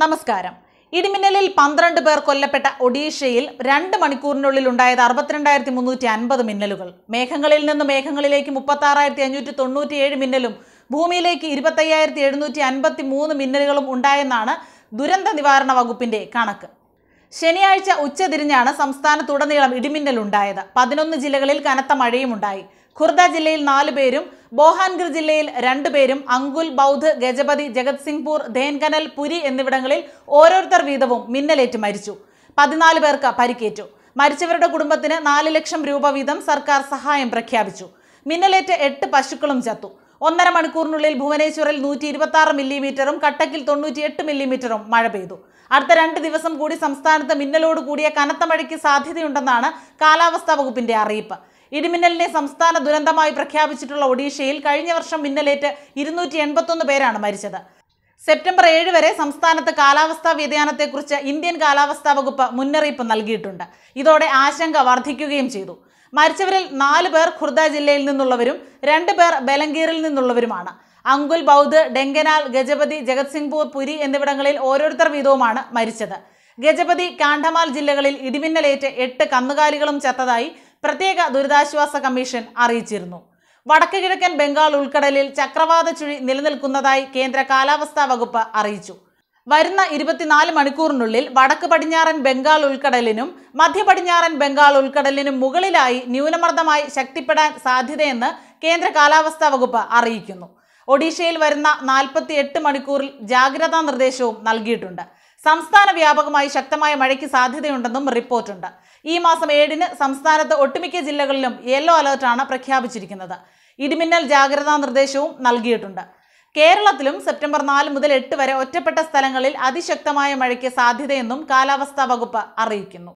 നമസ്കാരം ഇടിമിന്നലിൽ പന്ത്രണ്ട് പേർ കൊല്ലപ്പെട്ട ഒഡീഷയിൽ രണ്ട് മണിക്കൂറിനുള്ളിൽ ഉണ്ടായത് അറുപത്തിരണ്ടായിരത്തി മുന്നൂറ്റി അൻപത് മിന്നലുകൾ മേഘങ്ങളിൽ നിന്ന് മേഘങ്ങളിലേക്ക് മുപ്പത്തി ആറായിരത്തി അഞ്ഞൂറ്റി തൊണ്ണൂറ്റിയേഴ് മിന്നലും ഭൂമിയിലേക്ക് ഇരുപത്തയ്യായിരത്തി എഴുന്നൂറ്റി അൻപത്തി മൂന്ന് മിന്നലുകളും ഉണ്ടായെന്നാണ് ദുരന്ത നിവാരണ വകുപ്പിന്റെ കണക്ക് ശനിയാഴ്ച ഉച്ചതിരിഞ്ഞാണ് സംസ്ഥാനത്തുടനീളം ഇടിമിന്നലുണ്ടായത് പതിനൊന്ന് ജില്ലകളിൽ കനത്ത മഴയുമുണ്ടായി ഖുർദ ജില്ലയിൽ നാല് പേരും ബോഹാൻഗിർ ജില്ലയിൽ രണ്ടുപേരും അങ്കുൽ ബൌദ്ധ് ഗജപതി ജഗത് സിംഗ്പൂർ ധേൻകനൽ പുരി എന്നിവിടങ്ങളിൽ ഓരോരുത്തർ വീതവും മിന്നലേറ്റ് മരിച്ചു പതിനാല് പേർക്ക് പരിക്കേറ്റു മരിച്ചവരുടെ കുടുംബത്തിന് നാല് ലക്ഷം രൂപ വീതം സർക്കാർ സഹായം പ്രഖ്യാപിച്ചു മിന്നലേറ്റ് എട്ട് പശുക്കളും ചത്തു ഒന്നര മണിക്കൂറിനുള്ളിൽ ഭുവനേശ്വറിൽ നൂറ്റി ഇരുപത്തി ആറ് മില്ലിമീറ്ററും കട്ടക്കിൽ എട്ട് മില്ലിമീറ്ററും മഴ പെയ്തു അടുത്ത രണ്ട് ദിവസം കൂടി സംസ്ഥാനത്ത് മിന്നലോട് കൂടിയ കനത്ത മഴയ്ക്ക് സാധ്യതയുണ്ടെന്നാണ് കാലാവസ്ഥാ വകുപ്പിന്റെ അറിയിപ്പ് ഇടിമിന്നലിനെ സംസ്ഥാന ദുരന്തമായി പ്രഖ്യാപിച്ചിട്ടുള്ള ഒഡീഷയിൽ കഴിഞ്ഞ വർഷം മിന്നലേറ്റ് ഇരുന്നൂറ്റി പേരാണ് മരിച്ചത് സെപ്റ്റംബർ ഏഴ് വരെ സംസ്ഥാനത്ത് കാലാവസ്ഥാ വ്യതിയാനത്തെക്കുറിച്ച് ഇന്ത്യൻ കാലാവസ്ഥാ വകുപ്പ് മുന്നറിയിപ്പ് നൽകിയിട്ടുണ്ട് ഇതോടെ ആശങ്ക വർദ്ധിക്കുകയും ചെയ്തു മരിച്ചവരിൽ നാല് പേർ ഖുർദ ജില്ലയിൽ നിന്നുള്ളവരും രണ്ട് പേർ ബലങ്കീറിൽ നിന്നുള്ളവരുമാണ് അങ്കുൽ ബൗദ് ഡെങ്കനാൽ ഗജപതി ജഗത്സിംഗ്പൂർ പുരി എന്നിവിടങ്ങളിൽ ഓരോരുത്തർ വീതവുമാണ് മരിച്ചത് ഗജപതി കാണ്ടമാൽ ജില്ലകളിൽ ഇടിമിന്നലേറ്റ് എട്ട് കന്നുകാലികളും ചത്തതായി പ്രത്യേക ദുരിതാശ്വാസ കമ്മീഷൻ അറിയിച്ചിരുന്നു വടക്ക് കിഴക്കൻ ബംഗാൾ ഉൾക്കടലിൽ ചക്രവാത ചുഴി നിലനിൽക്കുന്നതായി കേന്ദ്ര കാലാവസ്ഥാ വകുപ്പ് അറിയിച്ചു വരുന്ന ഇരുപത്തിനാല് മണിക്കൂറിനുള്ളിൽ വടക്ക് പടിഞ്ഞാറൻ ബംഗാൾ ഉൾക്കടലിനും മധ്യ പടിഞ്ഞാറൻ ബംഗാൾ ഉൾക്കടലിനും മുകളിലായി ന്യൂനമർദ്ദമായി ശക്തിപ്പെടാൻ സാധ്യതയെന്ന് കേന്ദ്ര കാലാവസ്ഥാ വകുപ്പ് അറിയിക്കുന്നു ഒഡീഷയിൽ വരുന്ന നാൽപ്പത്തി എട്ട് മണിക്കൂറിൽ ജാഗ്രതാ നിർദ്ദേശവും നൽകിയിട്ടുണ്ട് സംസ്ഥാന വ്യാപകമായി ശക്തമായ മഴയ്ക്ക് സാധ്യതയുണ്ടെന്നും റിപ്പോർട്ടുണ്ട് ഈ മാസം ഏഴിന് സംസ്ഥാനത്ത് ഒട്ടുമിക്ക ജില്ലകളിലും യെല്ലോ അലേർട്ടാണ് പ്രഖ്യാപിച്ചിരിക്കുന്നത് ഇടിമിന്നൽ ജാഗ്രതാ നിർദ്ദേശവും നൽകിയിട്ടുണ്ട് കേരളത്തിലും സെപ്റ്റംബർ നാല് മുതൽ എട്ട് വരെ ഒറ്റപ്പെട്ട സ്ഥലങ്ങളിൽ അതിശക്തമായ മഴയ്ക്ക് സാധ്യതയെന്നും കാലാവസ്ഥാ വകുപ്പ് അറിയിക്കുന്നു